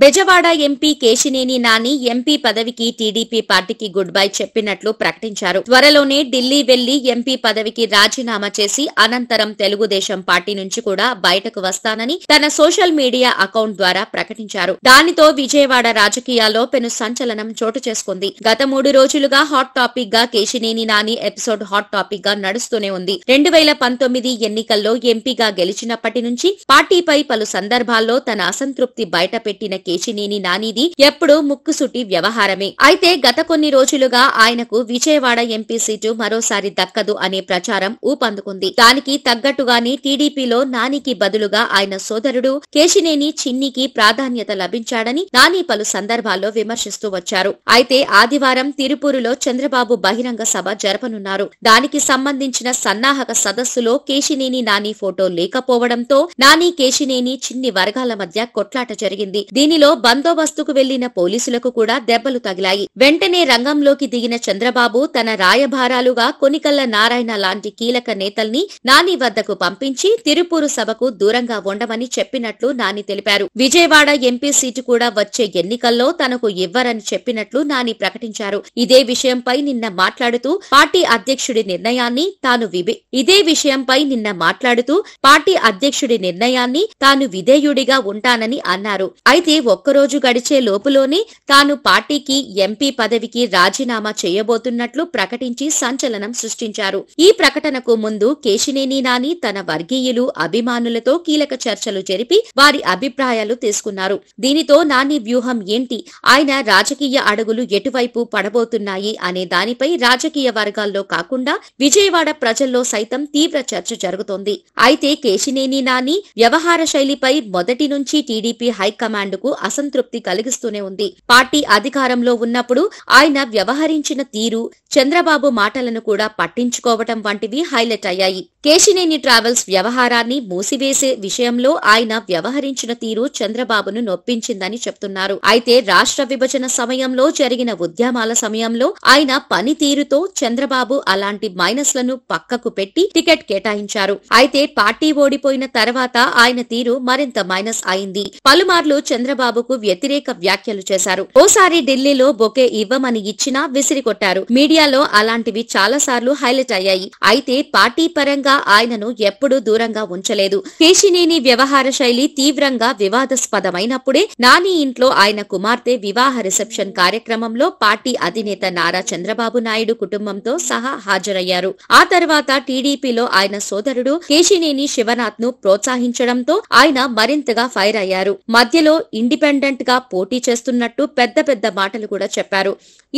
Bezawada MP Kesineni Nani MP పదవికి టీడీపీ పార్టీకి good bye చెప్పినట్లు ప్రకటించారు త్వరలోనే ఢిల్లీ వెళ్లి ఎంపీ పదవికి రాజీనామా చేసి అనంతరం తెలుగుదేశం పార్టీ నుంచి కూడా బయటకు వస్తానని తన సోషల్ మీడియా అకౌంట్ ద్వారా ప్రకటించారు దానితో విజయవాడ రాజకీయాల్లో పెను సంచలనం చోటు చేసుకుంది గత మూడు రోజులుగా హాట్ టాపిక్ గా Kesineni Nani episode hot topic గా నడుస్తూనే ఉంది రెండు వేల పంతొమ్మిది ఎన్నికల్లో ఎంపీగా గెలిచినప్పటి నుంచి పార్టీపై పలు సందర్భాల్లో తన అసంతృప్తి బయటపెట్టిన కేశినేని నానిది ఎప్పుడూ ముక్కుసుటి వ్యవహారమే అయితే గత కొన్ని రోజులుగా ఆయనకు విజయవాడ ఎంపీ సీటు మరోసారి దక్కదు అనే ప్రచారం ఊపందుకుంది దానికి తగ్గట్టుగానే టీడీపీలో నానికి బదులుగా ఆయన సోదరుడు కేశినేని చిన్నికి ప్రాధాన్యత లభించాడని నాని పలు సందర్భాల్లో విమర్శిస్తూ వచ్చారు అయితే ఆదివారం తిరుపూరులో చంద్రబాబు బహిరంగ సభ జరపనున్నారు దానికి సంబంధించిన సన్నాహక సదస్సులో కేశినేని నాని ఫోటో లేకపోవడంతో నాని కేశినేని చిన్ని వర్గాల మధ్య కొట్లాట జరిగింది దీనిలో బందోబస్తుకు వెళ్లిన పోలీసులకు కూడా దెబ్బలు తగిలాయి వెంటనే రంగంలోకి దిగిన చంద్రబాబు తన రాయభారాలుగా కొనికల్ల నారాయణ లాంటి కీలక నేతల్ని నాని వద్దకు పంపించి తిరుపూరు సభకు దూరంగా ఉండమని చెప్పినట్లు నాని తెలిపారు విజయవాడ ఎంపీ సీటు కూడా వచ్చే ఎన్నికల్లో తనకు ఇవ్వరని చెప్పినట్లు నాని ప్రకటించారు ఇదే విషయంపై నిన్న మాట్లాడుతూ పార్టీ అధ్యక్షుడి నిర్ణయాన్ని తాను వివే ఇదే విషయంపై నిన్న మాట్లాడుతూ పార్టీ అధ్యక్షుడి నిర్ణయాన్ని తాను విధేయుడిగా ఉంటానని అన్నారు అయితే ఒక్కరోజు గడిచే లోపులోనే తాను పార్టీకి ఎంపీ పదవికి రాజీనామా చేయబోతున్నట్లు ప్రకటించి సంచలనం సృష్టించారు ఈ ప్రకటనకు ముందు కేశినేని నాని తన వర్గీయులు అభిమానులతో కీలక చర్చలు జరిపి వారి అభిప్రాయాలు తీసుకున్నారు దీనితో నాని వ్యూహం ఏంటి ఆయన రాజకీయ అడుగులు ఎటువైపు పడబోతున్నాయి అనే దానిపై రాజకీయ వర్గాల్లో కాకుండా విజయవాడ ప్రజల్లో సైతం తీవ్ర చర్చ జరుగుతోంది అయితే కేశినేని నాని వ్యవహార శైలిపై మొదటి నుంచి టీడీపీ హైకమాండ్కు ఆయనకు అసంతృప్తి కలిగిస్తూనే ఉంది పార్టీ అధికారంలో ఉన్నప్పుడు ఆయన వ్యవహరించిన తీరు చంద్రబాబు మాటలను కూడా పట్టించుకోవటం వంటివి హైలైట్ అయ్యాయి కేశినేని ట్రావెల్స్ వ్యవహారాన్ని మూసివేసే విషయంలో ఆయన వ్యవహరించిన తీరు చంద్రబాబును నొప్పించిందని చెప్తున్నారు అయితే రాష్ట్ర విభజన సమయంలో జరిగిన ఉద్యమాల సమయంలో ఆయన పనితీరుతో చంద్రబాబు అలాంటి మైనస్లను పక్కకు పెట్టి టికెట్ కేటాయించారు అయితే పార్టీ ఓడిపోయిన తర్వాత ఆయన తీరు మరింత మైనస్ అయింది పలుమార్లు చంద్రబాబు చంద్రబాబుకు వ్యతిరేక వ్యాఖ్యలు చేశారు ఓసారి ఢిల్లీలో బొకే ఇవ్వమని ఇచ్చినా విసిరికొట్టారు మీడియాలో అలాంటివి చాలాసార్లు హైలైట్ అయ్యాయి అయితే పార్టీ పరంగా ఆయనను ఎప్పుడూ దూరంగా ఉంచలేదు కేశినేని వ్యవహార శైలి తీవ్రంగా వివాదాస్పదమైనప్పుడే నాని ఇంట్లో ఆయన కుమార్తె వివాహ రిసెప్షన్ కార్యక్రమంలో పార్టీ అధినేత నారా చంద్రబాబు నాయుడు కుటుంబంతో సహా హాజరయ్యారు ఆ తర్వాత టీడీపీలో ఆయన సోదరుడు కేశినేని శివనాథ్ ను ప్రోత్సహించడంతో ఆయన మరింతగా ఫైర్ అయ్యారు మధ్యలో ఇండిపెండెంట్ గా పోటీ చేస్తున్నట్టు పెద్ద పెద్ద మాటలు కూడా చెప్పారు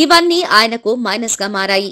ఇవన్నీ ఆయనకు మైనస్ గా మారాయి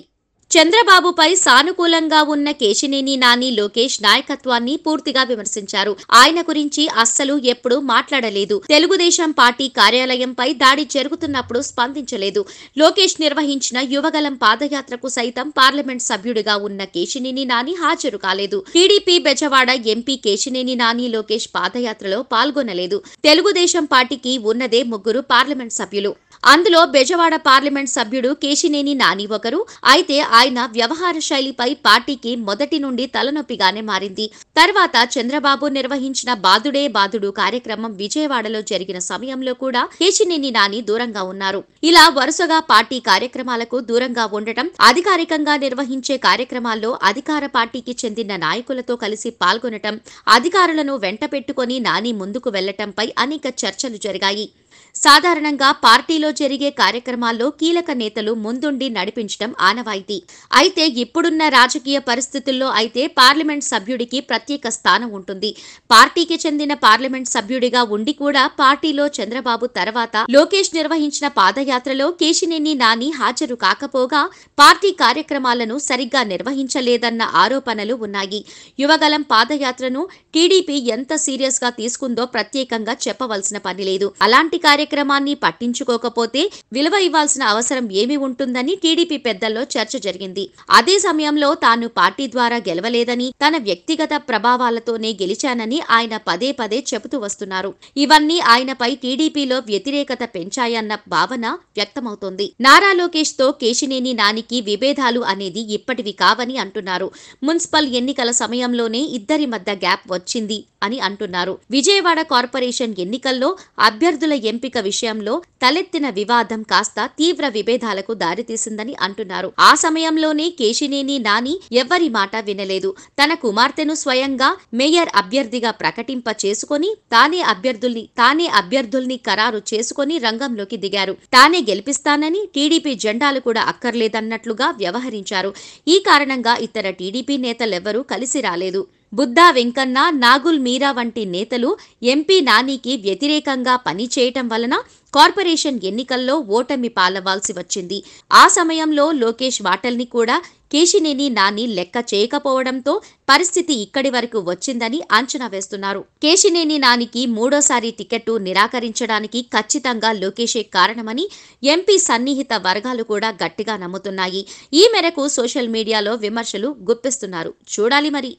చంద్రబాబుపై సానుకూలంగా ఉన్న కేశినేని నాని లోకేష్ నాయకత్వాన్ని పూర్తిగా విమర్శించారు ఆయన గురించి అస్సలు ఎప్పుడూ మాట్లాడలేదు తెలుగుదేశం పార్టీ కార్యాలయంపై దాడి జరుగుతున్నప్పుడు స్పందించలేదు లోకేష్ నిర్వహించిన యువగలం పాదయాత్రకు సైతం పార్లమెంట్ సభ్యుడిగా ఉన్న కేశినేని నాని హాజరు కాలేదు టీడీపీ బెజవాడ ఎంపీ కేశినేని నాని లోకేష్ పాదయాత్రలో పాల్గొనలేదు తెలుగుదేశం పార్టీకి ఉన్నదే ముగ్గురు పార్లమెంట్ సభ్యులు అందులో బెజవాడ పార్లమెంట్ సభ్యుడు కేశినేని నాని ఒకరు అయితే ఆయన వ్యవహార శైలిపై పార్టీకి మొదటి నుండి తలనొప్పిగానే మారింది తర్వాత చంద్రబాబు నిర్వహించిన బాదుడే బాదుడు కార్యక్రమం విజయవాడలో జరిగిన సమయంలో కూడా కేశినేని నాని దూరంగా ఉన్నారు ఇలా వరుసగా పార్టీ కార్యక్రమాలకు దూరంగా ఉండటం అధికారికంగా నిర్వహించే కార్యక్రమాల్లో అధికార పార్టీకి చెందిన నాయకులతో కలిసి పాల్గొనటం అధికారులను వెంట నాని ముందుకు వెళ్లటంపై అనేక చర్చలు జరిగాయి సాధారణంగా పార్టీలో జరిగే కార్యక్రమాల్లో కీలక నేతలు ముందుండి నడిపించడం ఆనవాయితీ అయితే ఇప్పుడున్న రాజకీయ పరిస్థితుల్లో అయితే పార్లమెంట్ సభ్యుడికి ప్రత్యేక స్థానం ఉంటుంది పార్టీకి చెందిన పార్లమెంట్ సభ్యుడిగా ఉండి కూడా పార్టీలో చంద్రబాబు తర్వాత లోకేష్ నిర్వహించిన పాదయాత్రలో కేశినేని నాని హాజరు కాకపోగా పార్టీ కార్యక్రమాలను సరిగ్గా నిర్వహించలేదన్న ఆరోపణలు ఉన్నాయి యువగలం పాదయాత్రను టీడీపీ ఎంత సీరియస్ గా తీసుకుందో ప్రత్యేకంగా చెప్పవలసిన పని లేదు అలాంటి కార్యక్రమాన్ని పట్టించుకోకపోతే విలువ ఇవ్వాల్సిన అవసరం ఏమి ఉంటుందని టీడీపీ పెద్దల్లో చర్చ జరిగింది అదే సమయంలో తాను పార్టీ ద్వారా గెలవలేదని తన వ్యక్తిగత ప్రభావాలతోనే గెలిచానని ఆయన పదే పదే చెబుతూ వస్తున్నారు ఇవన్నీ ఆయనపై టీడీపీలో వ్యతిరేకత పెంచాయన్న భావన వ్యక్తమవుతోంది నారా లోకేష్ తో కేశినేని నానికి విభేదాలు అనేది ఇప్పటివి కావని అంటున్నారు మున్సిపల్ ఎన్నికల సమయంలోనే ఇద్దరి మధ్య గ్యాప్ వచ్చింది అని అంటున్నారు విజయవాడ కార్పొరేషన్ ఎన్నికల్లో అభ్యర్థుల ఎంపిక ఎంపిక విషయంలో తలెత్తిన వివాదం కాస్త తీవ్ర విభేదాలకు దారితీసిందని అంటున్నారు ఆ సమయంలోనే కేశినేని నాని ఎవ్వరి మాట వినలేదు తన కుమార్తెను స్వయంగా మేయర్ అభ్యర్థిగా ప్రకటింప చేసుకుని తానే అభ్యర్థుల్ని తానే అభ్యర్థుల్ని ఖరారు చేసుకుని రంగంలోకి దిగారు తానే గెలిపిస్తానని టీడీపీ జెండాలు కూడా అక్కర్లేదన్నట్లుగా వ్యవహరించారు ఈ కారణంగా ఇతర టీడీపీ నేతలెవ్వరూ కలిసి రాలేదు బుద్ధా వెంకన్న నాగుల్ మీరా వంటి నేతలు ఎంపీ నానికి వ్యతిరేకంగా పనిచేయటం వలన కార్పొరేషన్ ఎన్నికల్లో ఓటమి పాలవాల్సి వచ్చింది ఆ సమయంలో లోకేష్ వాటల్ని కూడా కేశినేని నాని లెక్క చేయకపోవడంతో పరిస్థితి ఇక్కడి వరకు వచ్చిందని అంచనా వేస్తున్నారు కేశినేని నానికి మూడోసారి టికెట్టు నిరాకరించడానికి ఖచ్చితంగా లోకేషే కారణమని ఎంపీ సన్నిహిత వర్గాలు కూడా గట్టిగా నమ్ముతున్నాయి ఈ మేరకు సోషల్ మీడియాలో విమర్శలు గుప్పిస్తున్నారు చూడాలి మరి